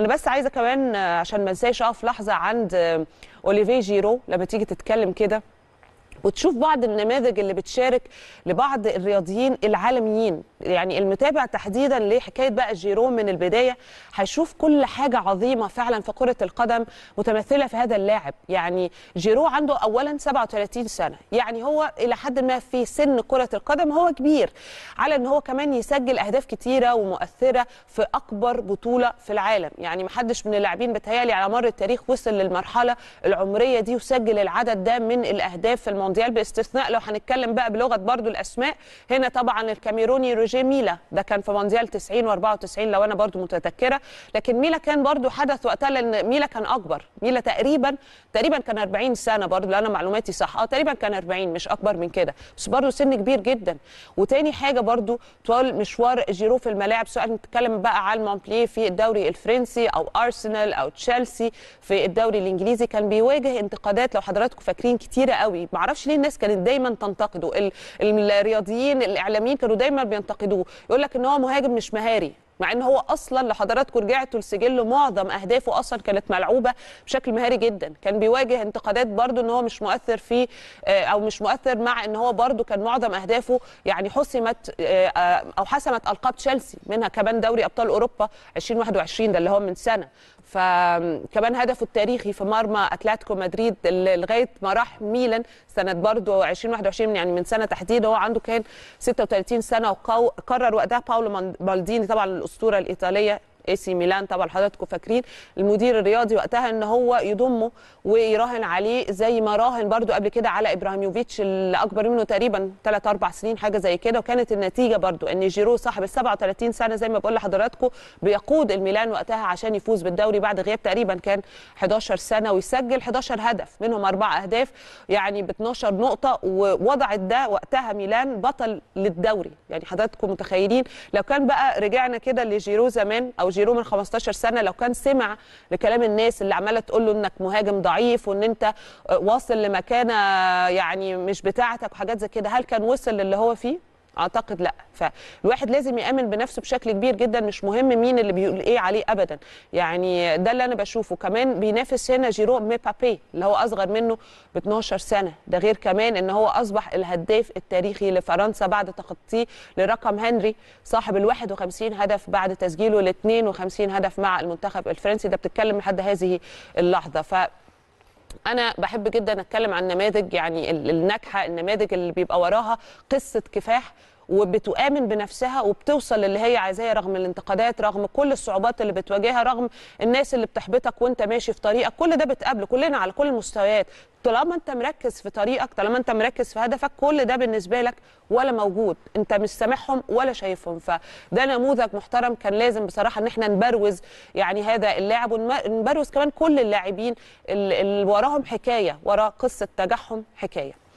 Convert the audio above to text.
انا بس عايزه كمان عشان ما انساش اقف لحظه عند آه، اوليفيه جيرو لما تيجي تتكلم كده وتشوف بعض النماذج اللي بتشارك لبعض الرياضيين العالميين يعني المتابع تحديدا لحكايه بقى جيروم من البدايه هيشوف كل حاجه عظيمه فعلا في كره القدم متمثله في هذا اللاعب يعني جيرو عنده اولا 37 سنه يعني هو الى حد ما في سن كره القدم هو كبير على ان هو كمان يسجل اهداف كتيره ومؤثره في اكبر بطوله في العالم يعني محدش من اللاعبين بتهيالي على مر التاريخ وصل للمرحله العمريه دي وسجل العدد ده من الاهداف في المنطقة المونديال باستثناء لو هنتكلم بقى بلغه برضو الاسماء هنا طبعا الكاميروني روجيه ميلا ده كان في مونديال 90 و94 لو انا برضو متذكره لكن ميلا كان برضو حدث وقتها لان ميلا كان اكبر ميلا تقريبا تقريبا كان 40 سنه برضو لو انا معلوماتي صح اه تقريبا كان 40 مش اكبر من كده بس برضو سن كبير جدا وتاني حاجه برضو طوال مشوار جيرو في الملاعب سواء بنتكلم بقى على مونبلييه في الدوري الفرنسي او ارسنال او تشيلسي في الدوري الانجليزي كان بيواجه انتقادات لو حضراتكم فاكرين كتيره قوي معرفش اعرفش ليه الناس كانت دايما تنتقده الرياضيين الاعلاميين كانوا دايما بينتقدوه يقول لك ان هو مهاجم مش مهاري مع ان هو اصلا لحضراتكم رجعتوا لسجله معظم اهدافه اصلا كانت ملعوبه بشكل مهاري جدا كان بيواجه انتقادات برضو ان هو مش مؤثر في آه، او مش مؤثر مع ان هو برضو كان معظم اهدافه يعني حسمت آه، آه، او حسمت القاب تشيلسي منها كمان دوري ابطال اوروبا 2021 ده اللي هو من سنه فكمان هدفه التاريخي في مرمى اتلتيكو مدريد لغايه ما راح ميلان سنه برضه 2021 يعني من سنه تحديدا هو عنده كان 36 سنه وقرر وقتها باولو مالديني طبعا الاسطوره الايطاليه اي سي ميلان طبعا حضراتكم فاكرين المدير الرياضي وقتها ان هو يضمه ويراهن عليه زي ما راهن برده قبل كده على ابراهيموفيتش اللي اكبر منه تقريبا 3 4 سنين حاجه زي كده وكانت النتيجه برده ان جيرو صاحب ال 37 سنه زي ما بقول لحضراتكم بيقود الميلان وقتها عشان يفوز بالدوري بعد غياب تقريبا كان 11 سنه ويسجل 11 هدف منهم اربع اهداف يعني ب 12 نقطه ووضعت ده وقتها ميلان بطل للدوري يعني حضراتكم متخيلين لو كان بقى رجعنا كده لجيرو زمان او او جيرو من 15 سنه لو كان سمع لكلام الناس اللي عماله تقول له انك مهاجم ضعيف وان انت آه، واصل لمكانه يعني مش بتاعتك وحاجات زي كده هل كان وصل للي هو فيه؟ اعتقد لا فالواحد لازم يامن بنفسه بشكل كبير جدا مش مهم مين اللي بيقول ايه عليه ابدا يعني ده اللي انا بشوفه كمان بينافس هنا جيروم ميبابي اللي هو اصغر منه ب 12 سنه ده غير كمان ان هو اصبح الهداف التاريخي لفرنسا بعد تخطيه لرقم هنري صاحب ال 51 هدف بعد تسجيله ال 52 هدف مع المنتخب الفرنسي ده بتتكلم لحد هذه اللحظه ف انا بحب جدا اتكلم عن نماذج يعني الناجحه النماذج اللي بيبقى وراها قصه كفاح وبتؤمن بنفسها وبتوصل اللي هي عايزاه رغم الانتقادات رغم كل الصعوبات اللي بتواجهها رغم الناس اللي بتحبطك وانت ماشي في طريقك كل ده بتقابله كلنا على كل المستويات طالما انت مركز في طريقك طالما انت مركز في هدفك كل ده بالنسبه لك ولا موجود انت مش سامعهم ولا شايفهم فده نموذج محترم كان لازم بصراحه ان احنا نبروز يعني هذا اللاعب ونبروز كمان كل اللاعبين اللي وراهم حكايه ورا قصه تجاههم حكايه